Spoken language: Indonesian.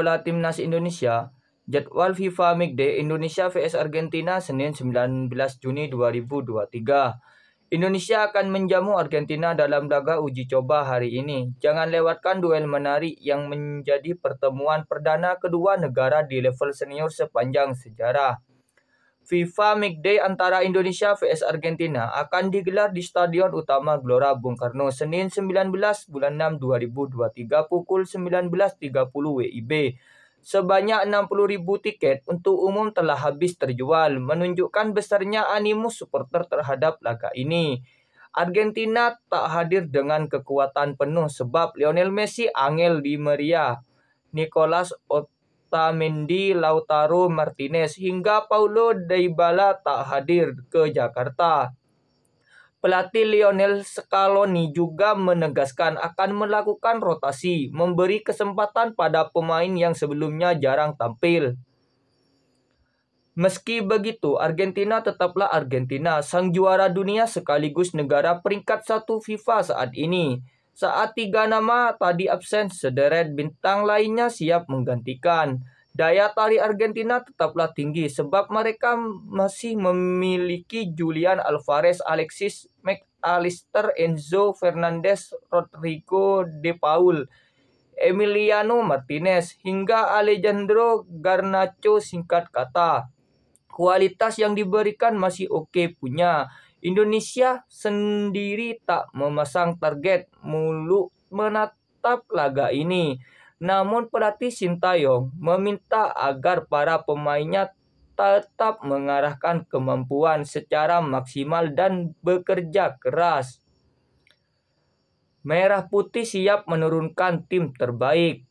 Bola Timnas Indonesia, jadwal FIFA Midday Indonesia vs Argentina Senin 19 Juni 2023. Indonesia akan menjamu Argentina dalam laga uji coba hari ini. Jangan lewatkan duel menarik yang menjadi pertemuan perdana kedua negara di level senior sepanjang sejarah. FIFA Day antara Indonesia vs Argentina akan digelar di Stadion Utama Gelora Bung Karno Senin 19 bulan 6 2023 pukul 19.30 WIB. Sebanyak 60.000 tiket untuk umum telah habis terjual, menunjukkan besarnya animus supporter terhadap laga ini. Argentina tak hadir dengan kekuatan penuh sebab Lionel Messi angel di Maria, Nicolas Ot Otamendi, Lautaro Martinez hingga Paulo Dybala tak hadir ke Jakarta. Pelatih Lionel Scaloni juga menegaskan akan melakukan rotasi, memberi kesempatan pada pemain yang sebelumnya jarang tampil. Meski begitu, Argentina tetaplah Argentina, sang juara dunia sekaligus negara peringkat satu FIFA saat ini. Saat tiga nama tadi absen, sederet bintang lainnya siap menggantikan. Daya tarik Argentina tetaplah tinggi sebab mereka masih memiliki Julian Alvarez, Alexis McAllister, Enzo Fernandez, Rodrigo De Paul, Emiliano Martinez, hingga Alejandro Garnacho singkat kata. Kualitas yang diberikan masih oke okay punya. Indonesia sendiri tak memasang target mulu menatap laga ini. Namun pelatih Sintayong meminta agar para pemainnya tetap mengarahkan kemampuan secara maksimal dan bekerja keras. Merah Putih siap menurunkan tim terbaik